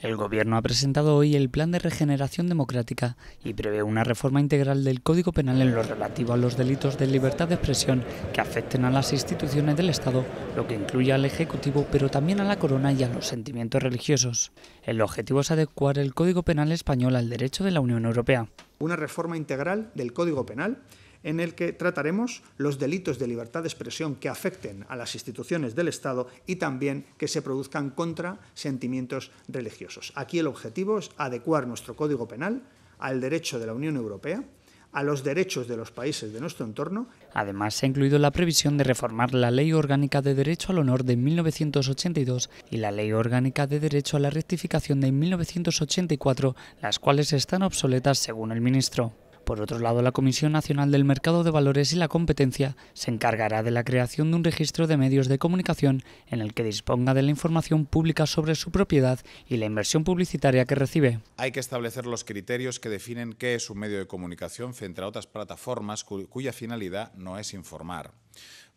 El Gobierno ha presentado hoy el Plan de Regeneración Democrática y prevé una reforma integral del Código Penal en lo relativo a los delitos de libertad de expresión que afecten a las instituciones del Estado, lo que incluye al Ejecutivo, pero también a la Corona y a los sentimientos religiosos. El objetivo es adecuar el Código Penal español al derecho de la Unión Europea. Una reforma integral del Código Penal en el que trataremos los delitos de libertad de expresión que afecten a las instituciones del Estado y también que se produzcan contra sentimientos religiosos. Aquí el objetivo es adecuar nuestro Código Penal al derecho de la Unión Europea a los derechos de los países de nuestro entorno. Además, se ha incluido la previsión de reformar la Ley Orgánica de Derecho al Honor de 1982 y la Ley Orgánica de Derecho a la Rectificación de 1984, las cuales están obsoletas según el ministro. Por otro lado, la Comisión Nacional del Mercado de Valores y la Competencia se encargará de la creación de un registro de medios de comunicación en el que disponga de la información pública sobre su propiedad y la inversión publicitaria que recibe. Hay que establecer los criterios que definen qué es un medio de comunicación frente a otras plataformas cuya finalidad no es informar.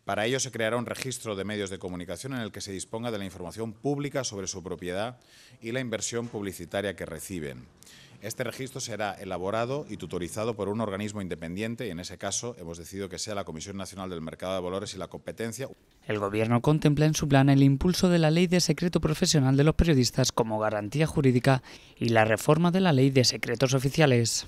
Para ello se creará un registro de medios de comunicación en el que se disponga de la información pública sobre su propiedad y la inversión publicitaria que reciben. Este registro será elaborado y tutorizado por un organismo independiente y en ese caso hemos decidido que sea la Comisión Nacional del Mercado de Valores y la Competencia. El Gobierno contempla en su plan el impulso de la Ley de Secreto Profesional de los Periodistas como garantía jurídica y la reforma de la Ley de Secretos Oficiales.